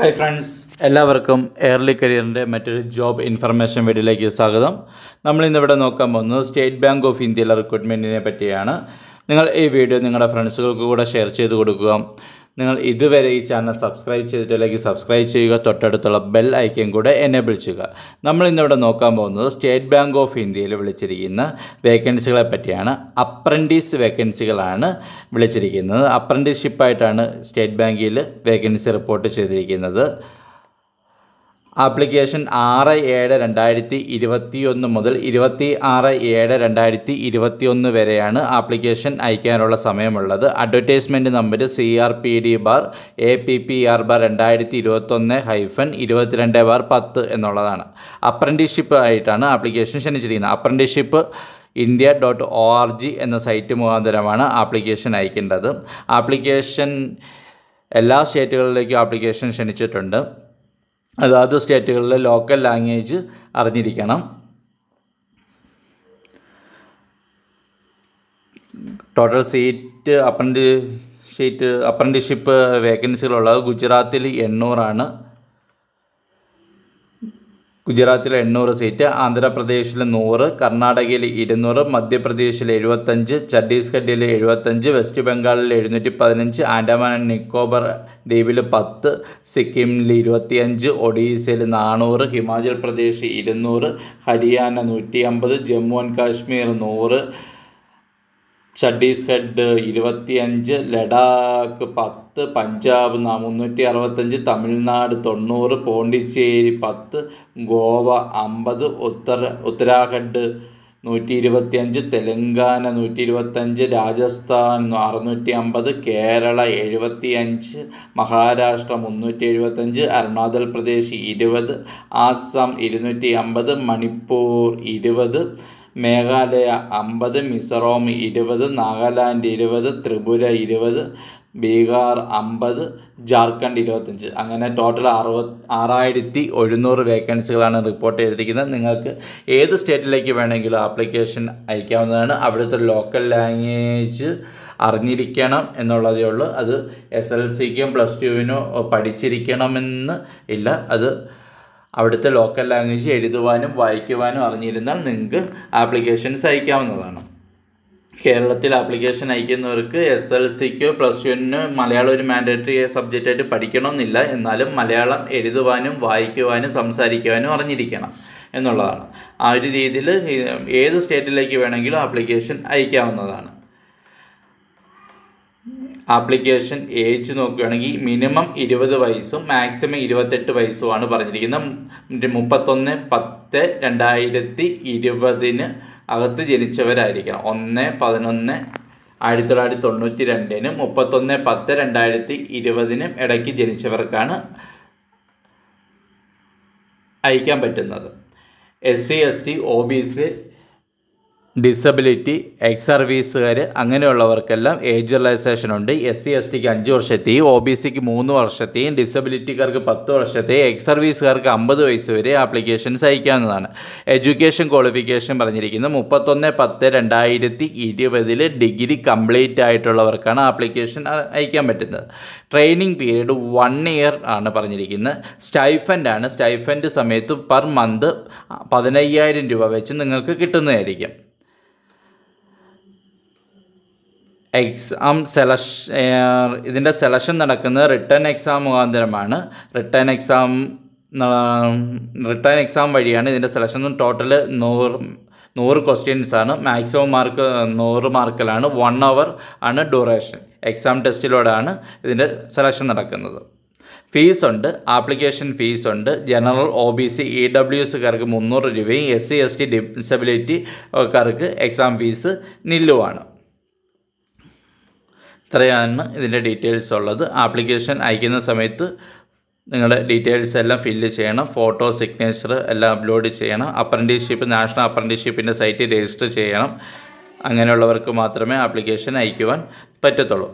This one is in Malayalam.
ഹായ് ഫ്രണ്ട്സ് എല്ലാവർക്കും എയർലി കരിയറിൻ്റെ മറ്റൊരു ജോബ് ഇൻഫർമേഷൻ വീഡിയോയിലേക്ക് സ്വാഗതം നമ്മൾ ഇന്നിവിടെ നോക്കാൻ പോകുന്നത് സ്റ്റേറ്റ് ബാങ്ക് ഓഫ് ഇന്ത്യയിലെ റിക്രൂട്ട്മെൻറ്റിനെ പറ്റിയാണ് നിങ്ങൾ ഈ വീഡിയോ നിങ്ങളുടെ ഫ്രണ്ട്സുകൾക്ക് കൂടെ ഷെയർ ചെയ്ത് കൊടുക്കുക നിങ്ങൾ ഇതുവരെ ഈ ചാനൽ സബ്സ്ക്രൈബ് ചെയ്തിട്ടില്ലെങ്കിൽ സബ്സ്ക്രൈബ് ചെയ്യുക തൊട്ടടുത്തുള്ള ബെൽ ഐക്കൻ കൂടെ എനേബിൾ ചെയ്യുക നമ്മൾ ഇന്നിവിടെ നോക്കാൻ പോകുന്നത് സ്റ്റേറ്റ് ബാങ്ക് ഓഫ് ഇന്ത്യയിൽ വിളിച്ചിരിക്കുന്ന വേക്കൻസികളെ പറ്റിയാണ് അപ്രൻറ്റീസ് വേക്കൻസികളാണ് വിളിച്ചിരിക്കുന്നത് അപ്രൻറ്റീസ്ഷിപ്പായിട്ടാണ് സ്റ്റേറ്റ് ബാങ്കിൽ വേക്കൻസി റിപ്പോർട്ട് ചെയ്തിരിക്കുന്നത് ആപ്ലിക്കേഷൻ ആറ് ഏഴ് രണ്ടായിരത്തി ഇരുപത്തി ഒന്ന് മുതൽ ഇരുപത്തി ആറ് ഏഴ് രണ്ടായിരത്തി ഇരുപത്തി ഒന്ന് വരെയാണ് ആപ്ലിക്കേഷൻ അയക്കാനുള്ള സമയമുള്ളത് advertisement number C R P D bar A P P R bar രണ്ടായിരത്തി ഇരുപത്തൊന്ന് ഹൈഫൻ ഇരുപത്തിരണ്ട് ബാർ പത്ത് എന്നുള്ളതാണ് അപ്രൻറ്റീഷിപ്പ് ആയിട്ടാണ് ആപ്ലിക്കേഷൻ ക്ഷണിച്ചിരിക്കുന്നത് apprenticeship India dot O R G എന്ന സൈറ്റ് മുഖാന്തരമാണ് ആപ്ലിക്കേഷൻ അയക്കേണ്ടത് ആപ്ലിക്കേഷൻ എല്ലാ സ്റ്റേറ്റുകളിലേക്കും ആപ്ലിക്കേഷൻ ക്ഷണിച്ചിട്ടുണ്ട് അതാത് സ്റ്റേറ്റുകളിലെ ലോക്കൽ ലാംഗ്വേജ് അറിഞ്ഞിരിക്കണം total seat apprentice seat apprenticeship വേക്കൻസികളുള്ളത് ഗുജറാത്തിൽ എണ്ണൂറാണ് ഗുജറാത്തിൽ എണ്ണൂറ് സീറ്റ് ആന്ധ്രാപ്രദേശിൽ നൂറ് കർണാടകയിൽ ഇരുന്നൂറ് മധ്യപ്രദേശിൽ എഴുപത്തഞ്ച് ഛത്തീസ്ഗഡിൽ എഴുപത്തഞ്ച് വെസ്റ്റ് ബംഗാളിൽ എഴുന്നൂറ്റി പതിനഞ്ച് ആൻഡമാൻ ആൻഡ് നിക്കോബർ ദ്വീപിൽ പത്ത് സിക്കിമിൽ ഇരുപത്തിയഞ്ച് ഒഡീസയിൽ നാനൂറ് ഹിമാചൽ പ്രദേശ് ഇരുന്നൂറ് ഹരിയാന നൂറ്റി അമ്പത് ജമ്മു ആൻഡ് കാശ്മീർ നൂറ് ഛത്തീസ്ഗഡ് ഇരുപത്തിയഞ്ച് ലഡാക്ക് പത്ത് പഞ്ചാബ് മുന്നൂറ്റി അറുപത്തഞ്ച് തമിഴ്നാട് തൊണ്ണൂറ് പോണ്ടിച്ചേരി പത്ത് ഗോവ അമ്പത് ഉത്തര ഉത്തരാഖണ്ഡ് നൂറ്റി ഇരുപത്തിയഞ്ച് തെലങ്കാന നൂറ്റി ഇരുപത്തഞ്ച് രാജസ്ഥാൻ അറുന്നൂറ്റി അമ്പത് കേരള എഴുപത്തിയഞ്ച് മഹാരാഷ്ട്ര മുന്നൂറ്റി എഴുപത്തഞ്ച് അരുണാചൽ പ്രദേശ് ഇരുപത് ആസാം ഇരുന്നൂറ്റി അമ്പത് മണിപ്പൂർ ഇരുപത് മേഘാലയ അമ്പത് മിസോറാം ഇരുപത് നാഗാലാൻഡ് ഇരുപത് ത്രിപുര ഇരുപത് ബീഹാർ അമ്പത് ജാർഖണ്ഡ് ഇരുപത്തഞ്ച് അങ്ങനെ ടോട്ടൽ അറുപത് ആറായിരത്തി എഴുന്നൂറ് വേക്കൻസികളാണ് റിപ്പോർട്ട് ചെയ്തിരിക്കുന്നത് നിങ്ങൾക്ക് ഏത് സ്റ്റേറ്റിലേക്ക് വേണമെങ്കിലും ആപ്ലിക്കേഷൻ അയക്കാവുന്നതാണ് അവിടുത്തെ ലോക്കൽ ലാംഗ്വേജ് അറിഞ്ഞിരിക്കണം എന്നുള്ളതേ ഉള്ളൂ അത് എസ് എൽ സിക്കും പ്ലസ് ടുവിനോ പഠിച്ചിരിക്കണമെന്ന് ഇല്ല അത് അവിടുത്തെ ലോക്കൽ ലാംഗ്വേജ് എഴുതുവാനും വായിക്കുവാനും അറിഞ്ഞിരുന്നാൽ നിങ്ങൾക്ക് ആപ്ലിക്കേഷൻസ് അയക്കാവുന്നതാണ് കേരളത്തിൽ ആപ്ലിക്കേഷൻ അയക്കുന്നവർക്ക് എസ് എൽ സിക്കോ പ്ലസ് ടുവിന് മലയാളം ഒരു മാൻഡേറ്ററി ആയിട്ട് പഠിക്കണമെന്നില്ല എന്നാലും മലയാളം എഴുതുവാനും വായിക്കുവാനും സംസാരിക്കുവാനും അറിഞ്ഞിരിക്കണം എന്നുള്ളതാണ് ആ ഒരു രീതിയിൽ ഏത് സ്റ്റേറ്റിലേക്ക് വേണമെങ്കിലും ആപ്ലിക്കേഷൻ അയക്കാവുന്നതാണ് ആപ്ലിക്കേഷൻ ഏജ് നോക്കുകയാണെങ്കിൽ മിനിമം ഇരുപത് വയസ്സും മാക്സിമം ഇരുപത്തെട്ട് വയസ്സുമാണ് പറഞ്ഞിരിക്കുന്നത് മുപ്പത്തൊന്ന് പത്ത് രണ്ടായിരത്തി ഇരുപതിന് അകത്ത് ജനിച്ചവരായിരിക്കണം ഒന്ന് പതിനൊന്ന് ആയിരത്തി തൊള്ളായിരത്തി തൊണ്ണൂറ്റി രണ്ടിന് മുപ്പത്തൊന്ന് പത്ത് രണ്ടായിരത്തി ഇരുപതിനും ഇടയ്ക്ക് ജനിച്ചവർക്കാണ് അയക്കാൻ പറ്റുന്നത് S C S T O B C disability ex സർവീസുകാർ അങ്ങനെയുള്ളവർക്കെല്ലാം ഏജ് റിലാക്സേഷൻ ഉണ്ട് എസ് സി എസ് ടിക്ക് അഞ്ച് വർഷത്തെയും ഒ ബി സിക്ക് മൂന്ന് വർഷത്തെയും ഡിസബിലിറ്റിക്കാർക്ക് പത്ത് വർഷത്തെയും എക്സ് സർവീസുകാർക്ക് അമ്പത് വയസ്സ് വരെ ആപ്ലിക്കേഷൻസ് അയക്കാവുന്നതാണ് എഡ്യൂക്കേഷൻ ക്വാളിഫിക്കേഷൻ പറഞ്ഞിരിക്കുന്നത് മുപ്പത്തൊന്ന് പത്ത് രണ്ടായിരത്തി ഇരുപതിൽ ഡിഗ്രി കംപ്ലീറ്റ് ആയിട്ടുള്ളവർക്കാണ് ആപ്ലിക്കേഷൻ അയക്കാൻ പറ്റുന്നത് ട്രെയിനിങ് പീരീഡ് വൺ ഇയർ ആണ് പറഞ്ഞിരിക്കുന്നത് സ്റ്റൈഫൻ്റ് ആണ് സ്റ്റൈഫൻ്റ് സമയത്ത് പെർ മന്ത് പതിനയ്യായിരം രൂപ വെച്ച് നിങ്ങൾക്ക് കിട്ടുന്നതായിരിക്കും എക്സാം സെലക്ഷ ഇതിൻ്റെ സെലക്ഷൻ നടക്കുന്നത് റിട്ടേൺ എക്സാം മുഖാന്തരമാണ് റിട്ടേൺ എക്സാം റിട്ടേൺ എക്സാം വഴിയാണ് ഇതിൻ്റെ സെലക്ഷൻ ടോട്ടൽ നൂറ് നൂറ് ക്വസ്റ്റ്യൻസാണ് മാക്സിമം മാർക്ക് നൂറ് മാർക്കിലാണ് വൺ അവർ ആണ് ഡ്യൂറേഷൻ എക്സാം ടെസ്റ്റിലൂടെയാണ് ഇതിൻ്റെ സെലക്ഷൻ നടക്കുന്നത് ഫീസ് ഉണ്ട് ആപ്ലിക്കേഷൻ ഫീസ് ഉണ്ട് general O B C E W എസ്സുകാർക്ക് മുന്നൂറ് രൂപയും എസ് സി എസ് ടി ഡിസബിലിറ്റിക്കാർക്ക് എക്സാം ഫീസ് നില്ലുവാണ് ഇത്രയാണ് ഇതിൻ്റെ ഡീറ്റെയിൽസ് ഉള്ളത് ആപ്ലിക്കേഷൻ അയക്കുന്ന സമയത്ത് നിങ്ങളുടെ ഡീറ്റെയിൽസ് എല്ലാം ഫില്ല് ചെയ്യണം ഫോട്ടോ സിഗ്നേച്ചർ എല്ലാം അപ്ലോഡ് ചെയ്യണം അപ്രൻറ്റീഷിപ്പ് നാഷണൽ അപ്രൻറ്റീഷിപ്പിൻ്റെ സൈറ്റിൽ രജിസ്റ്റർ ചെയ്യണം അങ്ങനെയുള്ളവർക്ക് മാത്രമേ ആപ്ലിക്കേഷൻ അയക്കുവാൻ പറ്റത്തുള്ളൂ